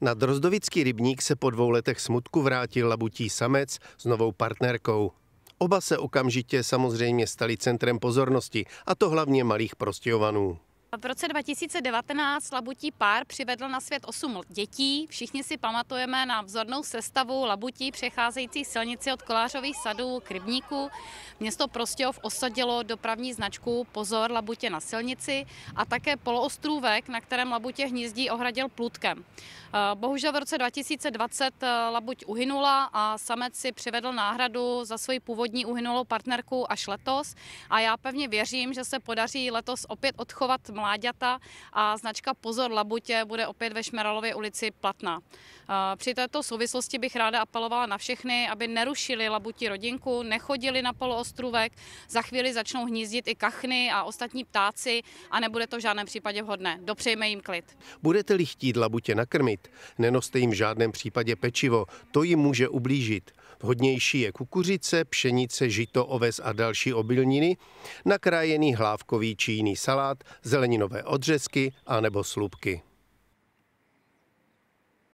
Na Drozdovický rybník se po dvou letech smutku vrátil labutí samec s novou partnerkou. Oba se okamžitě samozřejmě stali centrem pozornosti, a to hlavně malých prostějovanů. V roce 2019 labutí pár přivedl na svět 8 dětí. Všichni si pamatujeme na vzornou sestavu labutí přecházející silnici od Kolářových sadů k Rybníku. Město Prostějov osadilo dopravní značku Pozor labutě na silnici a také poloostrůvek, na kterém labutě hnízdí, ohradil plutkem. Eh, bohužel v roce 2020 eh, labuť uhynula a samec si přivedl náhradu za svoji původní uhynulou partnerku až letos a já pevně věřím, že se podaří letos opět odchovat mláďata a značka Pozor labutě bude opět ve Šmeralově ulici platná. Eh, při této souvislosti bych ráda apelovala na všechny, aby nerušili labutí rodinku, nechodili na poloostrůvek, za chvíli začnou hnízdit i kachny a ostatní ptáci a nebude to v žádném případě vhodné. Dopřejme jim klid. Budete-li chtít labutě nakrmit, nenoste jim v žádném případě pečivo, to jim může ublížit. Vhodnější je kukuřice, pšenice, žito, oves a další obilniny, nakrájený hlávkový či jiný salát, zeleninové odřezky a nebo slupky.